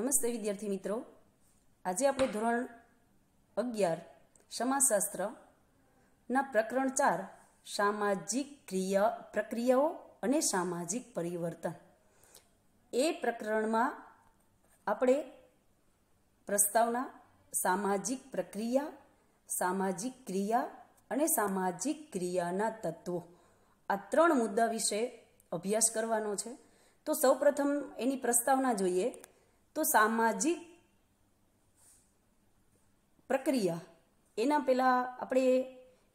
નમસ્તે વિદ્યાર્થી મિત્રો આજે આપણે ધોરણ અગિયાર સમાજશાસ્ત્રના પ્રકરણ ચાર સામાજિક ક્રિયા પ્રક્રિયાઓ અને સામાજિક પરિવર્તન એ પ્રકરણમાં આપણે પ્રસ્તાવના સામાજિક પ્રક્રિયા સામાજિક ક્રિયા અને સામાજિક ક્રિયાના તત્વો આ ત્રણ મુદ્દા વિશે અભ્યાસ કરવાનો છે તો સૌ પ્રથમ એની પ્રસ્તાવના જોઈએ તો સામાજિક પ્રક્રિયા એના પહેલાં આપણે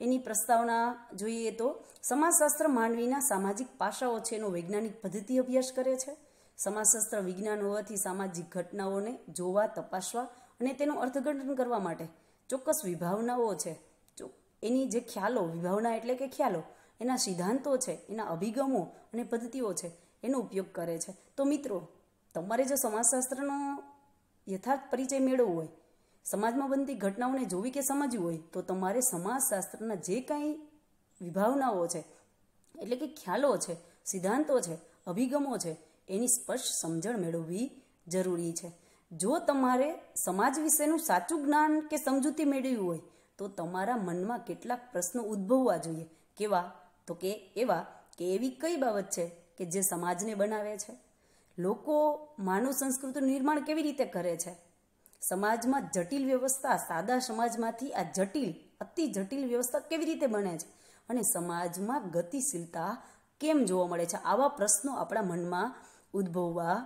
એની પ્રસ્તાવના જોઈએ તો સમાજશાસ્ત્ર માનવીના સામાજિક પાસાઓ છે એનો વૈજ્ઞાનિક પદ્ધતિ અભ્યાસ કરે છે સમાજશાસ્ત્ર વિજ્ઞાન હોવાથી સામાજિક ઘટનાઓને જોવા તપાસવા અને તેનું અર્થઘટન કરવા માટે ચોક્કસ વિભાવનાઓ છે એની જે ખ્યાલો વિભાવના એટલે કે ખ્યાલો એના સિદ્ધાંતો છે એના અભિગમો અને પદ્ધતિઓ છે એનો ઉપયોગ કરે છે તો મિત્રો તમારે જો સમાજશાસ્ત્રનો યથાર્થ પરિચય મેળવવો હોય સમાજમાં બનતી ઘટનાઓને જોવી કે સમજવી હોય તો તમારે સમાજશાસ્ત્રના જે કાંઈ વિભાવનાઓ છે એટલે કે ખ્યાલો છે સિદ્ધાંતો છે અભિગમો છે એની સ્પષ્ટ સમજણ મેળવવી જરૂરી છે જો તમારે સમાજ વિશેનું સાચું જ્ઞાન કે સમજૂતી મેળવી હોય તો તમારા મનમાં કેટલાક પ્રશ્નો ઉદ્ભવવા જોઈએ કેવા તો કે એવા કે એવી કઈ બાબત છે કે જે સમાજને બનાવે છે લોકો માનવ સંસ્કૃતિનું નિર્માણ કેવી રીતે કરે છે સમાજમાં જટિલ વ્યવસ્થા સાદા સમાજમાંથી આ જટિલ અતિ જટિલ વ્યવસ્થા કેવી રીતે બને છે અને સમાજમાં ગતિશીલતા કેમ જોવા મળે છે આવા પ્રશ્નો આપણા મનમાં ઉદ્ભવવા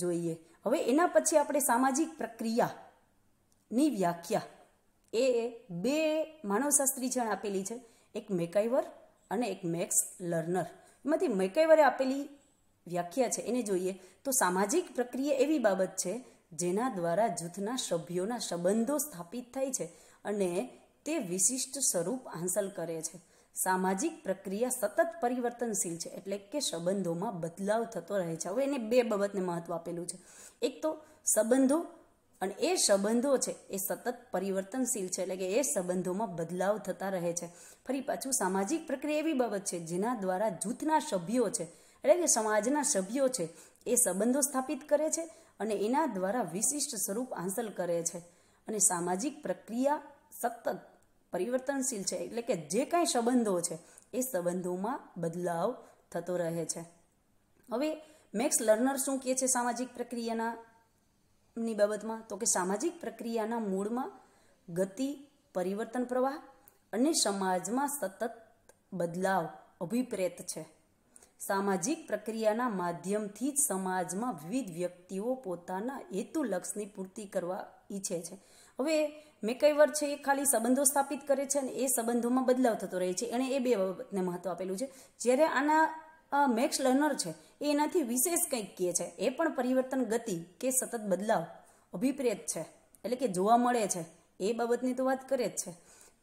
જોઈએ હવે એના પછી આપણે સામાજિક પ્રક્રિયાની વ્યાખ્યા એ બે માનવશાસ્ત્રી જણ આપેલી છે એક મેકાઈવર અને એક મેક્સ લર્નર એમાંથી મેકાઈવરે આપેલી વ્યાખ્યા છે એને જોઈએ તો સામાજિક પ્રક્રિયા એવી બાબત છે જેના દ્વારા જૂથના સભ્યોના સંબંધો સ્થાપિત થાય છે અને તે વિશિષ્ટ સ્વરૂપ હાંસલ કરે છે સામાજિક પ્રક્રિયા સતત પરિવર્તનશીલ છે એટલે કે સંબંધોમાં બદલાવ થતો રહે છે હવે એને બે બાબતને મહત્ત્વ આપેલું છે એક તો સંબંધો અને એ સંબંધો છે એ સતત પરિવર્તનશીલ છે એટલે કે એ સંબંધોમાં બદલાવ થતા રહે છે ફરી પાછું સામાજિક પ્રક્રિયા એવી બાબત છે જેના દ્વારા જૂથના સભ્યો છે એટલે કે સમાજના સભ્યો છે એ સંબંધો સ્થાપિત કરે છે અને એના દ્વારા વિશિષ્ટ સ્વરૂપ હાંસલ કરે છે અને સામાજિક પ્રક્રિયા સતત પરિવર્તનશીલ છે એટલે કે જે કાંઈ સંબંધો છે એ સંબંધોમાં બદલાવ થતો રહે છે હવે મેક્સ લર્નર શું કહે છે સામાજિક પ્રક્રિયાના ની બાબતમાં તો કે સામાજિક પ્રક્રિયાના મૂળમાં ગતિ પરિવર્તન પ્રવાહ અને સમાજમાં સતત બદલાવ અભિપ્રેત છે સામાજિક પ્રક્રિયાના માધ્યમથી જ સમાજમાં વિવિધ વ્યક્તિઓ પોતાના હેતુ લક્ષની પૂર્તિ કરવા ઈચ્છે છે હવે મેકૈવર છે એ ખાલી સંબંધો સ્થાપિત કરે છે અને એ સંબંધોમાં બદલાવ થતો રહે છે એણે એ બે બાબતને મહત્વ આપેલું છે જ્યારે આના મેક્સ લર્નર છે એ એનાથી વિશેષ કંઈક કહે છે એ પણ પરિવર્તન ગતિ કે સતત બદલાવ અભિપ્રેત છે એટલે કે જોવા મળે છે એ બાબતની તો વાત કરે જ છે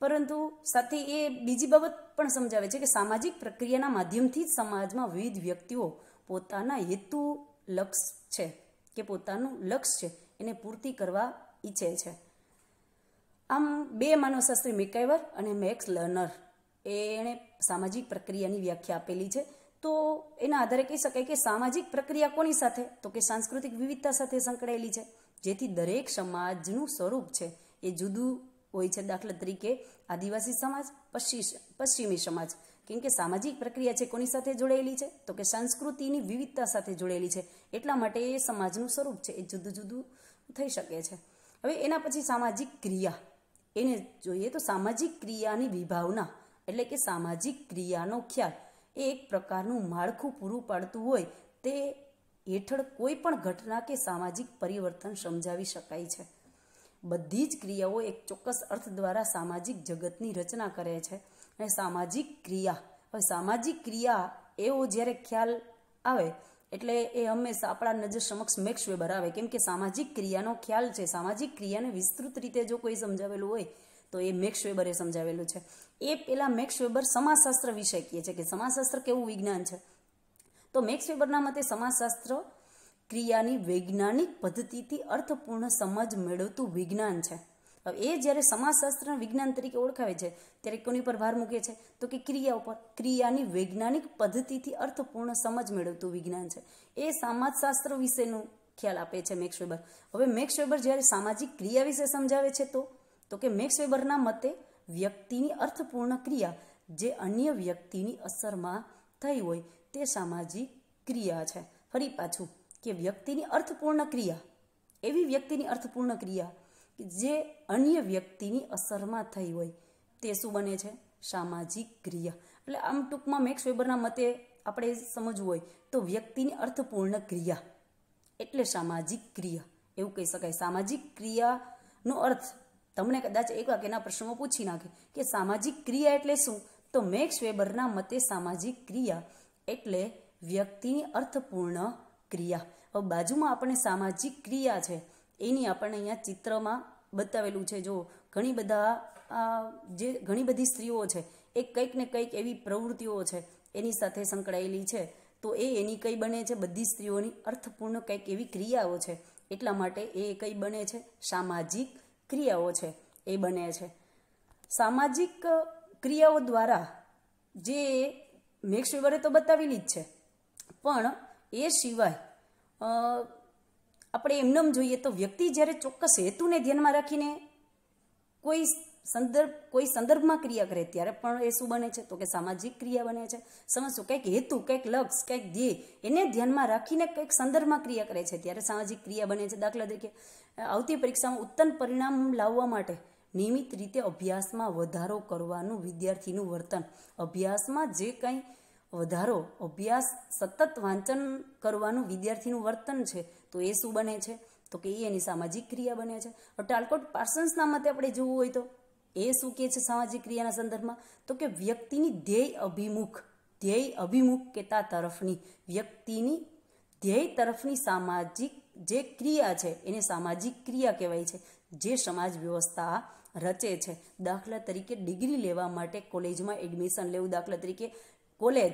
પરંતુ સાથે એ બીજી બાબત પણ સમજાવે છે કે સામાજિક પ્રક્રિયાના માધ્યમથી જ સમાજમાં વિવિધ વ્યક્તિઓ પોતાના હેતુ લક્ષ્ય છે કે પોતાનું લક્ષ્ય છે એને પૂર્તિ કરવા ઈચ્છે છે આમ બે માનવશાસ્ત્રી મેકાઈવર અને મેક્સ લર્નર એણે સામાજિક પ્રક્રિયાની વ્યાખ્યા આપેલી છે તો એના આધારે કહી શકાય કે સામાજિક પ્રક્રિયા કોની સાથે તો કે સાંસ્કૃતિક વિવિધતા સાથે સંકળાયેલી છે જેથી દરેક સમાજનું સ્વરૂપ છે એ જુદું હોય છે દાખલા તરીકે આદિવાસી સમાજ પશ્ચિમી સમાજ કેમ કે સામાજિક પ્રક્રિયા છે કોની સાથે જોડાયેલી છે તો કે સંસ્કૃતિની વિવિધતા સાથે જોડેલી છે એટલા માટે એ સમાજનું સ્વરૂપ છે એ જુદું જુદું થઈ શકે છે હવે એના પછી સામાજિક ક્રિયા એને જોઈએ તો સામાજિક ક્રિયાની વિભાવના એટલે કે સામાજિક ક્રિયાનો ખ્યાલ એ એક પ્રકારનું માળખું પૂરું પાડતું હોય તે હેઠળ કોઈ પણ ઘટના કે સામાજિક પરિવર્તન સમજાવી શકાય છે બધી જ ક્રિયાઓ એક ચોક્કસ અર્થ દ્વારા સામાજિક જગતની રચના કરે છે અને સામાજિક ક્રિયા હવે સામાજિક ક્રિયા એવો જ્યારે ખ્યાલ આવે એટલે એ હંમેશા આપણા નજર સમક્ષ મેક્સ વેબર આવે કેમ કે સામાજિક ક્રિયાનો ખ્યાલ છે સામાજિક ક્રિયાને વિસ્તૃત રીતે જો કોઈ સમજાવેલું હોય તો એ મેક્સ વેબરે સમજાવેલું છે એ પેલા મેક્સ વેબર સમાજશાસ્ત્ર વિશે કહે છે કે સમાજશાસ્ત્ર કેવું વિજ્ઞાન છે તો મેક્સ વેબરના મતે સમાજશાસ્ત્ર ક્રિયાની વૈજ્ઞાનિક પદ્ધતિથી અર્થપૂર્ણ સમજ મેળવતું વિજ્ઞાન છે હવે એ જ્યારે સમાજશાસ્ત્ર વિજ્ઞાન તરીકે ઓળખાવે છે ત્યારે કોની પર ભાર મૂકે છે તો કે ક્રિયા ઉપર ક્રિયાની વૈજ્ઞાનિક પદ્ધતિથી અર્થપૂર્ણ સમજ મેળવતું વિજ્ઞાન છે એ સમાજશાસ્ત્ર વિશેનું ખ્યાલ આપે છે મેક્સ વેબર હવે મેક્સ વેબર જ્યારે સામાજિક ક્રિયા વિશે સમજાવે છે તો તો કે મેક્સ વેબરના મતે વ્યક્તિની અર્થપૂર્ણ ક્રિયા જે અન્ય વ્યક્તિની અસરમાં થઈ હોય તે સામાજિક ક્રિયા છે ફરી પાછું કે વ્યક્તિની અર્થપૂર્ણ ક્રિયા એવી વ્યક્તિની અર્થપૂર્ણ ક્રિયા કે જે અન્ય વ્યક્તિની અસરમાં થઈ હોય તે શું બને છે સામાજિક ક્રિયા એટલે આમ ટૂંકમાં મેક્સ વેબરના મતે આપણે સમજવું હોય તો વ્યક્તિની અર્થપૂર્ણ ક્રિયા એટલે સામાજિક ક્રિયા એવું કહી શકાય સામાજિક ક્રિયાનો અર્થ તમને કદાચ એક વાક એના પ્રશ્નમાં પૂછી નાખે કે સામાજિક ક્રિયા એટલે શું તો મેક્સ વેબરના મતે સામાજિક ક્રિયા એટલે વ્યક્તિની અર્થપૂર્ણ ક્રિયા બાજુમાં આપણને સામાજિક ક્રિયા છે એની આપણને અહીંયા ચિત્રમાં બતાવેલું છે જો ઘણી બધા જે ઘણી બધી સ્ત્રીઓ છે એ કંઈક ને કંઈક એવી પ્રવૃત્તિઓ છે એની સાથે સંકળાયેલી છે તો એ એની કઈ બને છે બધી સ્ત્રીઓની અર્થપૂર્ણ કંઈક એવી ક્રિયાઓ છે એટલા માટે એ કઈ બને છે સામાજિક ક્રિયાઓ છે એ બને છે સામાજિક ક્રિયાઓ દ્વારા જે મેક્સવેરે તો બતાવેલી જ છે પણ એ સિવાય આપણે એમનેમ જોઈએ તો વ્યક્તિ જ્યારે ચોક્કસ હેતુને ધ્યાનમાં રાખીને કોઈ સંદર્ભ કોઈ સંદર્ભમાં ક્રિયા કરે ત્યારે પણ એ શું બને છે તો કે સામાજિક ક્રિયા બને છે સમજશો કંઈક હેતુ કંઈક લક્ષ કંઈક ધ્યેય એને ધ્યાનમાં રાખીને કંઈક સંદર્ભમાં ક્રિયા કરે છે ત્યારે સામાજિક ક્રિયા બને છે દાખલા તરીકે આવતી પરીક્ષામાં ઉત્તમ પરિણામ લાવવા માટે નિયમિત રીતે અભ્યાસમાં વધારો કરવાનું વિદ્યાર્થીનું વર્તન અભ્યાસમાં જે કંઈ વધારો અભ્યાસ સતત વાંચન કરવાનું વિદ્યાર્થીનું વર્તન છે તો એ શું બને છે તો કે એ એની સામાજિક ક્રિયા બને છે ટાલકોટ પાર્સન્સના મતે આપણે જોવું હોય તો એ શું કહે છે સામાજિક ક્રિયાના સંદર્ભમાં તો કે વ્યક્તિની ધ્યેય અભિમુખ ધ્યેય અભિમુખતા તરફની વ્યક્તિની ધ્યેય તરફની સામાજિક જે ક્રિયા છે એને સામાજિક ક્રિયા કહેવાય છે જે સમાજ વ્યવસ્થા રચે છે દાખલા તરીકે ડિગ્રી લેવા માટે કોલેજમાં એડમિશન લેવું દાખલા તરીકે કોલેજ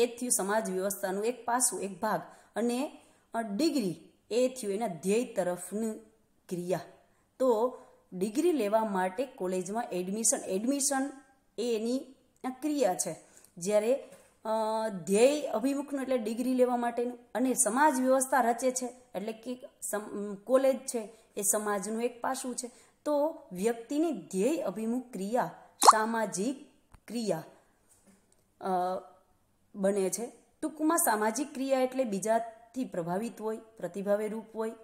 એ થયું સમાજ વ્યવસ્થાનું એક પાસું એક ભાગ અને ડિગ્રી એ થયું એના ધ્યેય તરફની ક્રિયા તો ડિગ્રી લેવા માટે કોલેજમાં એડમિશન એડમિશન એ એની ક્રિયા છે જ્યારે ધ્યેય અભિમુખનું એટલે ડિગ્રી લેવા માટેનું અને સમાજ વ્યવસ્થા રચે છે એટલે કે કોલેજ છે એ સમાજનું એક પાસું છે તો વ્યક્તિની ધ્યેય અભિમુખ ક્રિયા સામાજિક ક્રિયા બને છે ટૂંકમાં સામાજિક ક્રિયા એટલે બીજાથી પ્રભાવિત હોય પ્રતિભાવે રૂપ હોય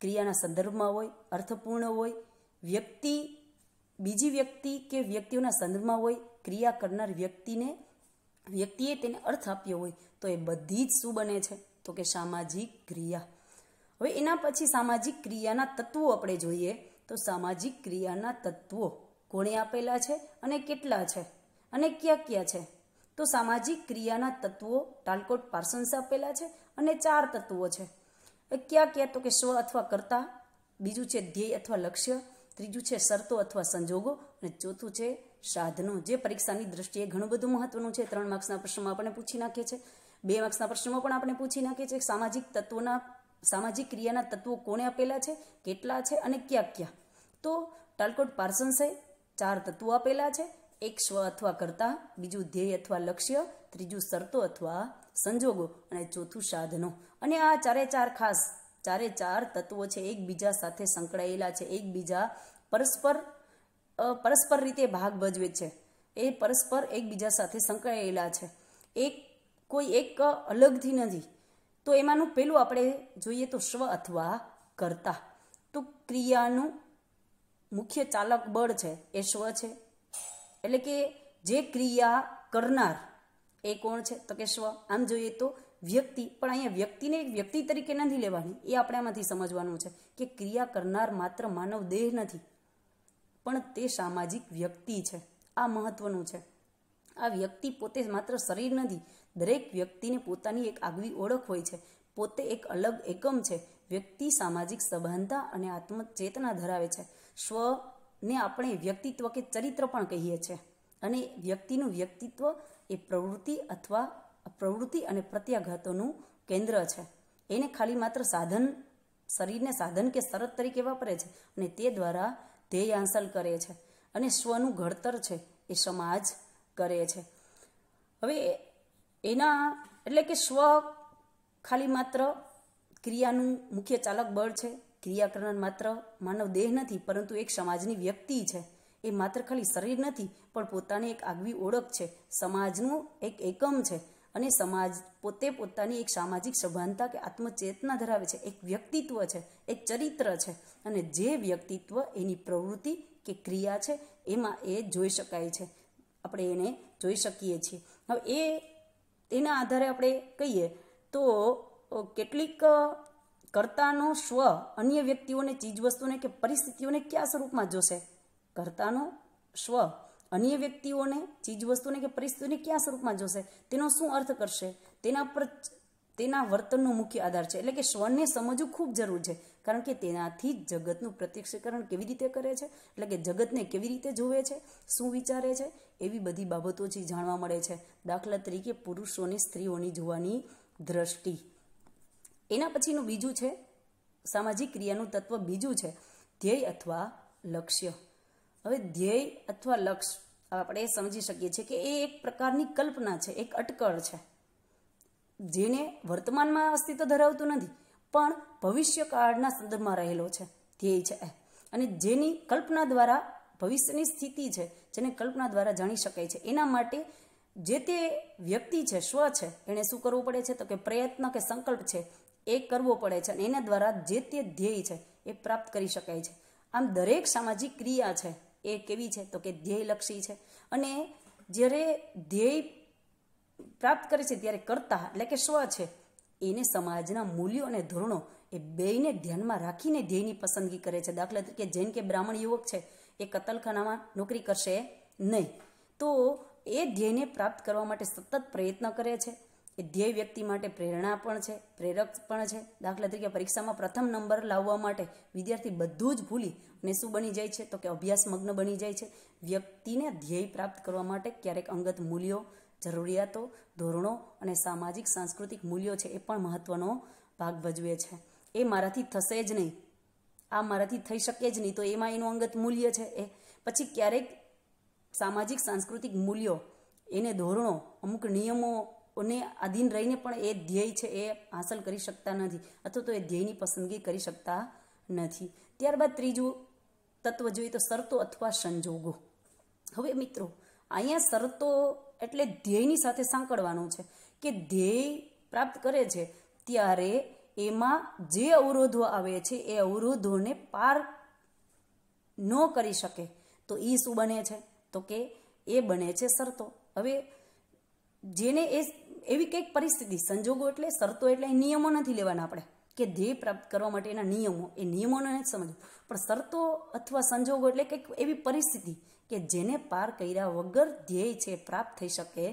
ક્રિયાના સંદર્ભમાં હોય અર્થપૂર્ણ હોય વ્યક્તિ બીજી વ્યક્તિ કે વ્યક્તિઓના સંદર્ભમાં હોય ક્રિયા કરનાર વ્યક્તિને વ્યક્તિએ તેને અર્થ આપ્યો હોય તો એ બધી જ શું બને છે તો કે સામાજિક ક્રિયા હવે એના પછી સામાજિક ક્રિયાના તત્વો આપણે જોઈએ તો સામાજિક ક્રિયાના તત્વો કોણે આપેલા છે અને કેટલા છે અને ક્યાં ક્યાં છે તો સામાજિક ક્રિયાના તત્વો ટાલકોટ પાર્સન્સ આપેલા છે અને ચાર તત્વો છે ક્યાં ક્યાં તો કે સ્વ અથવા કરતા બીજું છે ધ્યેય અથવા લક્ષ્ય ત્રીજું છે શરતો અથવા સંજોગો અને ચોથું છે સાધનો જે પરીક્ષાની દ્રષ્ટિએ ઘણું બધું મહત્વનું છે ત્રણ માર્ક્સના પ્રશ્નમાં આપણે પૂછી નાખે છે બે માર્ક્સના પ્રશ્નમાં પણ આપણે પૂછી નાખીએ છીએ સામાજિક તત્વોના સામાજિક ક્રિયાના તત્વો કોણે આપેલા છે કેટલા છે અને ક્યાં ક્યાં તો ટાલકોટ પાર્સન્સે ચાર તત્વો આપેલા છે એક સ્વ અથવા કરતા બીજું ધ્યેય અથવા લક્ષ્ય ત્રીજું શરતો અથવા સંજોગો અને ચોથું સાધનો અને આ ચારે ચાર ખાસ ચારે ચાર તત્વો છે એકબીજા સાથે સંકળાયેલા છે એકબીજા પરસ્પર પરસ્પર રીતે ભાગ ભજવે છે એ પરસ્પર એકબીજા સાથે સંકળાયેલા છે એક કોઈ એક અલગથી નથી તો એમાંનું પેલું આપણે જોઈએ તો સ્વ અથવા કરતા તો ક્રિયાનું મુખ્ય ચાલક બળ છે એ સ્વ છે એટલે કે જે ક્રિયા કરનાર એ કોણ છે તો કે સ્વ આમ જોઈએ તો વ્યક્તિ પણ અહીંયા વ્યક્તિને એક વ્યક્તિ તરીકે નથી લેવાની એ આપણે આમાંથી સમજવાનું છે કે ક્રિયા કરનાર માત્ર માનવ દેહ નથી પણ તે સામાજિક વ્યક્તિ છે આ મહત્વનું છે આ વ્યક્તિ પોતે માત્ર શરીર નથી દરેક વ્યક્તિને પોતાની એક આગવી ઓળખ હોય છે પોતે એક અલગ એકમ છે વ્યક્તિ સામાજિક સભાનતા અને આત્મચેતના ધરાવે છે સ્વ ને આપણે વ્યક્તિત્વ કે ચરિત્ર પણ કહીએ છીએ અને વ્યક્તિનું વ્યક્તિત્વ એ પ્રવૃત્તિ અથવા પ્રવૃત્તિ અને પ્રત્યાઘાતોનું કેન્દ્ર છે એને ખાલી માત્ર સાધન શરીરને સાધન કે શરત તરીકે વાપરે છે અને તે દ્વારા ધ્યેય હાંસલ કરે છે અને સ્વનું ઘડતર છે એ સમાજ કરે છે હવે એના એટલે કે સ્વ ખાલી માત્ર ક્રિયાનું મુખ્ય ચાલક બળ છે ક્રિયાકરણ માત્ર માનવ દેહ નથી પરંતુ એક સમાજની વ્યક્તિ છે એ માત્ર ખાલી શરીર નથી પણ પોતાની એક આગવી ઓળખ છે સમાજનું એક એકમ છે અને સમાજ પોતે પોતાની એક સામાજિક સભાનતા કે આત્મચેતના ધરાવે છે એક વ્યક્તિત્વ છે એક ચરિત્ર છે અને જે વ્યક્તિત્વ એની પ્રવૃત્તિ કે ક્રિયા છે એમાં એ જોઈ શકાય છે આપણે એને જોઈ શકીએ છીએ હવે એ એના આધારે આપણે કહીએ તો કેટલીક કર્તાનો સ્વ અન્ય વ્યક્તિઓને ચીજવસ્તુને કે પરિસ્થિતિઓને કયા સ્વરૂપમાં જોશે કર્તાનો સ્વ અન્ય વ્યક્તિઓને ચીજવસ્તુને કે પરિસ્થિતિને કયા સ્વરૂપમાં જોશે તેનો શું અર્થ કરશે તેના પર તેના વર્તનનો મુખ્ય આધાર છે એટલે કે સ્વને સમજવું ખૂબ જરૂર છે કારણ કે તેનાથી જ જગતનું પ્રત્યક્ષીકરણ કેવી રીતે કરે છે એટલે કે જગતને કેવી રીતે જોવે છે શું વિચારે છે એવી બધી બાબતોથી જાણવા મળે છે દાખલા તરીકે પુરુષોને સ્ત્રીઓની જોવાની દ્રષ્ટિ એના પછીનું બીજું છે સામાજિક ક્રિયાનું તત્વ બીજું છે ધ્યેય અથવા લક્ષ્ય હવે ધ્યેય અથવા લક્ષ્ય આપણે સમજી શકીએ છીએ કે એ એક પ્રકારની કલ્પના છે એક અટકળ છે જેને વર્તમાનમાં અસ્તિત્વ ધરાવતું નથી પણ ભવિષ્યકાળના સંદર્ભમાં રહેલો છે ધ્યેય છે અને જેની કલ્પના દ્વારા ભવિષ્યની સ્થિતિ છે જેને કલ્પના દ્વારા જાણી શકાય છે એના માટે જે તે વ્યક્તિ છે સ્વ છે એણે શું કરવું પડે છે તો કે પ્રયત્ન કે સંકલ્પ છે એ કરવો પડે છે અને એના દ્વારા જે તે ધ્યેય છે એ પ્રાપ્ત કરી શકાય છે આમ દરેક સામાજિક ક્રિયા છે એ કેવી છે તો કે ધ્યેયલક્ષી છે અને જ્યારે ધ્યેય પ્રાપ્ત કરે છે ત્યારે કરતા એટલે કે સ્વ છે એને સમાજના મૂલ્યો અને ધોરણો એ બેયને ધ્યાનમાં રાખીને ધ્યેયની પસંદગી કરે છે દાખલા તરીકે જૈન કે બ્રાહ્મણ યુવક છે એ કતલખાનામાં નોકરી કરશે નહીં તો એ ધ્યેયને પ્રાપ્ત કરવા માટે સતત પ્રયત્ન કરે છે એ ધ્યેય વ્યક્તિ માટે પ્રેરણા પણ છે પ્રેરક પણ છે દાખલા તરીકે પરીક્ષામાં પ્રથમ નંબર લાવવા માટે વિદ્યાર્થી બધું જ ભૂલી અને શું બની જાય છે તો કે અભ્યાસમગ્ન બની જાય છે વ્યક્તિને ધ્યેય પ્રાપ્ત કરવા માટે ક્યારેક અંગત મૂલ્યો જરૂરિયાતો ધોરણો અને સામાજિક સાંસ્કૃતિક મૂલ્યો છે એ પણ મહત્ત્વનો ભાગ ભજવે છે એ મારાથી થશે જ નહીં આ મારાથી થઈ શકે જ નહીં તો એમાં એનું અંગત મૂલ્ય છે એ પછી ક્યારેક સામાજિક સાંસ્કૃતિક મૂલ્યો એને ધોરણો અમુક નિયમો અને આધીન રહીને પણ એ ધ્યેય છે એ હાંસલ કરી શકતા નથી અથવા તો એ ધ્યેયની પસંદગી કરી શકતા નથી ત્યારબાદ ત્રીજું તત્વ જોઈએ તો શરતો અથવા સંજોગો હવે મિત્રો અહીંયા શરતો એટલે ધ્યેયની સાથે સાંકળવાનું છે કે ધ્યેય પ્રાપ્ત કરે છે ત્યારે એમાં જે અવરોધો આવે છે એ અવરોધોને પાર ન કરી શકે તો એ શું બને છે તો કે એ બને છે શરતો હવે જેને એ એવી કંઈક પરિસ્થિતિ સંજોગો એટલે શરતો એટલે એ નિયમો નથી લેવાના આપણે કે ધ્યેય પ્રાપ્ત કરવા માટે એના નિયમો એ નિયમોને જ સમજવું પણ શરતો અથવા સંજોગો એટલે કંઈક એવી પરિસ્થિતિ કે જેને પાર કર્યા વગર ધ્યેય છે પ્રાપ્ત થઈ શકે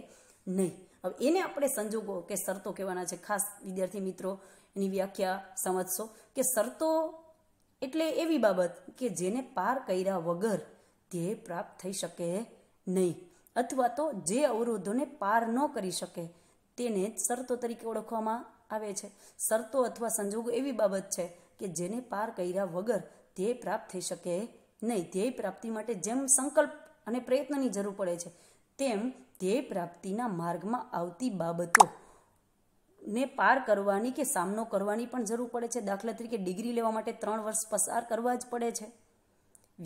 નહીં હવે એને આપણે સંજોગો કે શરતો કહેવાના છે ખાસ વિદ્યાર્થી મિત્રો એની વ્યાખ્યા સમજશો કે શરતો એટલે એવી બાબત કે જેને પાર કર્યા વગર ધ્યેય પ્રાપ્ત થઈ શકે નહીં અથવા તો જે અવરોધોને પાર ન કરી શકે તેને જ શરતો તરીકે ઓળખવામાં આવે છે શરતો અથવા સંજોગો એવી બાબત છે કે જેને પાર કર્યા વગર ધ્યેય પ્રાપ્ત થઈ શકે નહીં ધ્યેય પ્રાપ્તિ માટે જેમ સંકલ્પ અને પ્રયત્નની જરૂર પડે છે તેમ ધ્યેય પ્રાપ્તિના માર્ગમાં આવતી બાબતો ને પાર કરવાની કે સામનો કરવાની પણ જરૂર પડે છે દાખલા તરીકે ડિગ્રી લેવા માટે ત્રણ વર્ષ પસાર કરવા જ પડે છે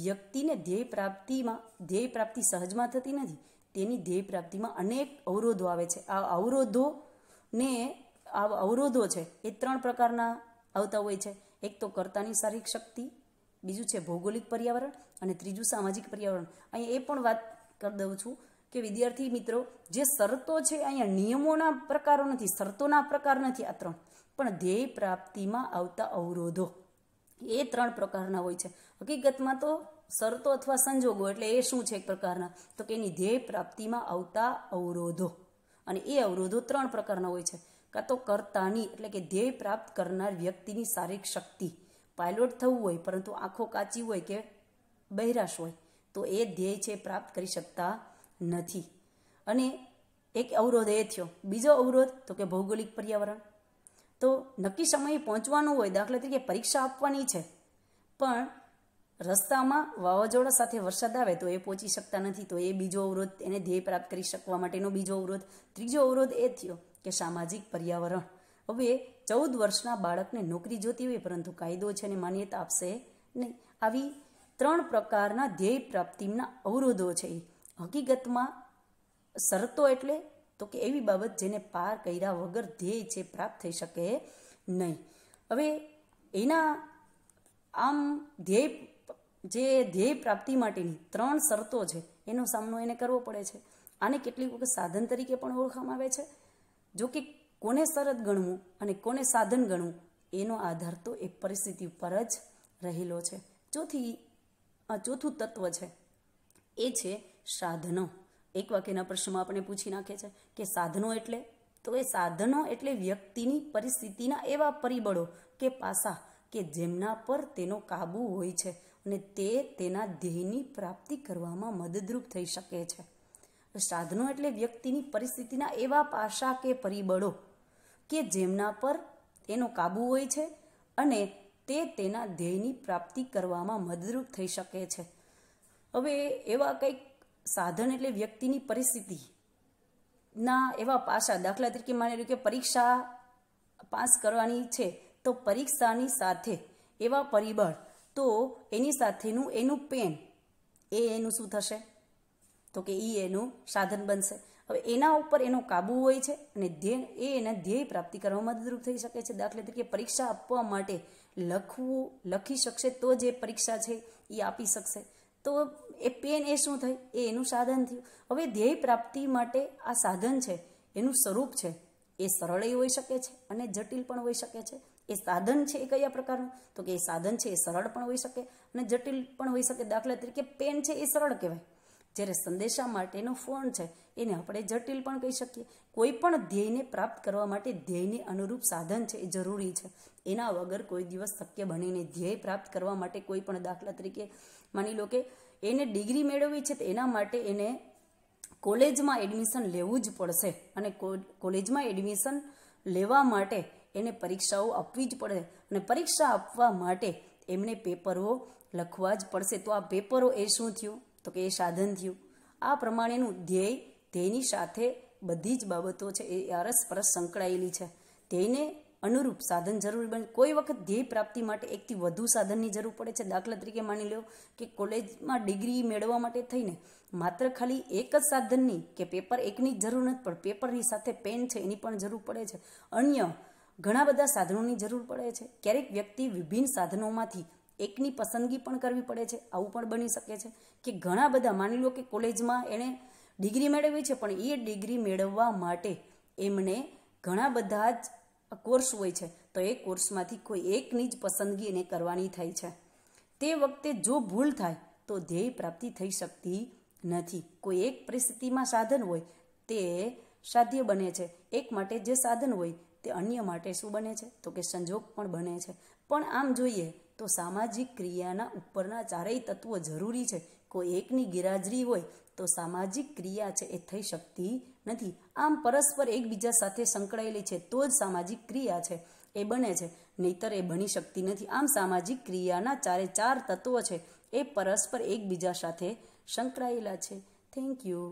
વ્યક્તિને ધ્યેય પ્રાપ્તિમાં ધ્યેય પ્રાપ્તિ સહજમાં થતી નથી તેની ધ્યેય પ્રાપ્તિમાં અનેક અવરોધો આવે છે આ અવરોધોને આ અવરોધો છે એ ત્રણ પ્રકારના આવતા હોય છે એક તો કરતાની શારીરિક શક્તિ બીજું છે ભૌગોલિક પર્યાવરણ અને ત્રીજું સામાજિક પર્યાવરણ અહીં એ પણ વાત કરી દઉં છું કે વિદ્યાર્થી મિત્રો જે શરતો છે અહીંયા નિયમોના પ્રકારો નથી શરતોના પ્રકાર નથી આ ત્રણ પણ ધ્યેય પ્રાપ્તિમાં આવતા અવરોધો એ ત્રણ પ્રકારના હોય છે હકીકતમાં તો શરતો અથવા સંજોગો એટલે એ શું છે એક પ્રકારના તો કે એની ધ્યેય પ્રાપ્તિમાં આવતા અવરોધો અને એ અવરોધો ત્રણ પ્રકારના હોય છે કાં તો કર્તાની એટલે કે ધ્યેય પ્રાપ્ત કરનાર વ્યક્તિની શારીરિક શક્તિ પાયલોટ થવું હોય પરંતુ આંખો કાચી હોય કે બહેરાશ હોય તો એ ધ્યેય છે પ્રાપ્ત કરી શકતા નથી અને એક અવરોધ એ થયો બીજો અવરોધ તો કે ભૌગોલિક પર્યાવરણ તો નક્કી સમયે પહોંચવાનું હોય દાખલા તરીકે પરીક્ષા આપવાની છે પણ રસ્તામાં વાવાઝોડા સાથે વરસાદ આવે તો એ પહોંચી શકતા નથી તો એ બીજો અવરોધ એને ધ્યેય પ્રાપ્ત કરી શકવા માટેનો બીજો અવરોધ ત્રીજો અવરોધ એ થયો કે સામાજિક પર્યાવરણ હવે ચૌદ વર્ષના બાળકને નોકરી જોતી હોય પરંતુ કાયદો છે અને માન્યતા આપશે નહીં આવી ત્રણ પ્રકારના ધ્યેય પ્રાપ્તિના અવરોધો છે હકીકતમાં શરતો એટલે તો કે એવી બાબત જેને પાર કર્યા વગર ધ્યેય છે પ્રાપ્ત થઈ શકે નહીં હવે એના આમ ધ્યેય જે ધ્યેય પ્રાપ્તિ માટેની ત્રણ શરતો છે એનો સામનો એને કરવો પડે છે આને કેટલીક વખત સાધન તરીકે પણ ઓળખવામાં આવે છે જો કે કોને શરત ગણવું અને કોને સાધન ગણવું એનો આધાર તો એ પરિસ્થિતિ ઉપર જ રહેલો છે ચોથી ચોથું તત્વ છે એ છે સાધનો એક વાક્યના પ્રશ્નમાં આપણે પૂછી નાખે છે કે સાધનો એટલે તો એ સાધનો એટલે વ્યક્તિની પરિસ્થિતિના એવા પરિબળો કે પાસા કે જેમના પર તેનો કાબુ હોય છે અને તે તેના ધ્યેયની પ્રાપ્તિ કરવામાં મદદરૂપ થઈ શકે છે સાધનો એટલે વ્યક્તિની પરિસ્થિતિના એવા પાસા કે પરિબળો કે જેમના પર તેનો કાબુ હોય છે અને તે તેના ધ્યેયની પ્રાપ્તિ કરવામાં મદદરૂપ થઈ શકે છે હવે એવા કંઈક સાધન એટલે વ્યક્તિની પરિસ્થિતિ ના એવા પાસા દાખલા તરીકે માની લો કે પરીક્ષા પાસ કરવાની છે તો પરીક્ષાની સાથે એવા પરિબળ તો એની સાથેનું એનું પેન એ એનું શું થશે તો કે એ એનું સાધન બનશે હવે એના ઉપર એનો કાબુ હોય છે અને ધ્યેય એ એને ધ્યેય પ્રાપ્તિ કરવા મદદરૂપ થઈ શકે છે દાખલા તરીકે પરીક્ષા આપવા માટે લખવું લખી શકશે તો જે પરીક્ષા છે એ આપી શકશે તો એ પેન એ શું થઈ એ એનું સાધન થયું હવે ધ્યેય પ્રાપ્તિ માટે આ સાધન છે એનું સ્વરૂપ છે એ સરળય હોઈ શકે છે અને જટિલ પણ હોઈ શકે છે એ સાધન છે એ કયા પ્રકારનું તો કે એ સાધન છે એ સરળ પણ હોઈ શકે અને જટિલ પણ હોઈ શકે દાખલા તરીકે પેન છે એ સરળ કહેવાય જ્યારે સંદેશા માટેનો ફોન છે એને આપણે જટિલ પણ કહી શકીએ કોઈ પણ ધ્યેયને પ્રાપ્ત કરવા માટે ધ્યેયને અનુરૂપ સાધન છે એ જરૂરી છે એના વગર કોઈ દિવસ શક્ય બનીને ધ્યેય પ્રાપ્ત કરવા માટે કોઈ પણ દાખલા તરીકે માની લો કે એને ડિગ્રી મેળવવી છે તો એના માટે એને કોલેજમાં એડમિશન લેવું જ પડશે અને કોલેજમાં એડમિશન લેવા માટે એને પરીક્ષાઓ આપવી જ પડે અને પરીક્ષા આપવા માટે એમને પેપરો લખવા જ પડશે તો આ પેપરો એ શું થયું તો કે એ સાધન થયું આ પ્રમાણેનું ધ્યેય ધ્યેયની સાથે બધી જ બાબતો છે એ અરસપરસ સંકળાયેલી છે ધ્યેયને અનુરૂપ સાધન જરૂર બને કોઈ વખત ધ્યેય પ્રાપ્તિ માટે એકથી વધુ સાધનની જરૂર પડે છે દાખલા તરીકે માની લો કે કોલેજમાં ડિગ્રી મેળવવા માટે થઈને માત્ર ખાલી એક જ સાધનની કે પેપર એકની જરૂર નથી પણ પેપરની સાથે પેન છે એની પણ જરૂર પડે છે અન્ય ઘણા બધા સાધનોની જરૂર પડે છે ક્યારેક વ્યક્તિ વિભિન્ન સાધનોમાંથી એકની પસંદગી પણ કરવી પડે છે આવું પણ બની શકે છે કે ઘણા બધા માની લો કે કોલેજમાં એણે ડિગ્રી મેળવી છે પણ એ ડિગ્રી મેળવવા માટે એમને ઘણા બધા જ કોર્સ હોય છે તો એ કોર્સમાંથી કોઈ એકની જ પસંદગી એને કરવાની થાય છે તે વખતે જો ભૂલ થાય તો ધ્યેય પ્રાપ્તિ થઈ શકતી નથી કોઈ એક પરિસ્થિતિમાં સાધન હોય તે સાધ્ય બને છે એક માટે જે સાધન હોય તે અન્ય માટે શું બને છે તો કે સંજોગ પણ બને છે પણ આમ જોઈએ તો સામાજિક ક્રિયાના ઉપરના ચારેય તત્વો જરૂરી છે કોઈ એકની ગેરહાજરી હોય તો સામાજિક ક્રિયા છે એ થઈ શકતી નથી આમ પરસ્પર એકબીજા સાથે સંકળાયેલી છે તો જ સામાજિક ક્રિયા છે એ બને છે નહીતર એ બની શકતી નથી આમ સામાજિક ક્રિયાના ચારે ચાર તત્વો છે એ પરસ્પર એકબીજા સાથે સંકળાયેલા છે થેન્ક યુ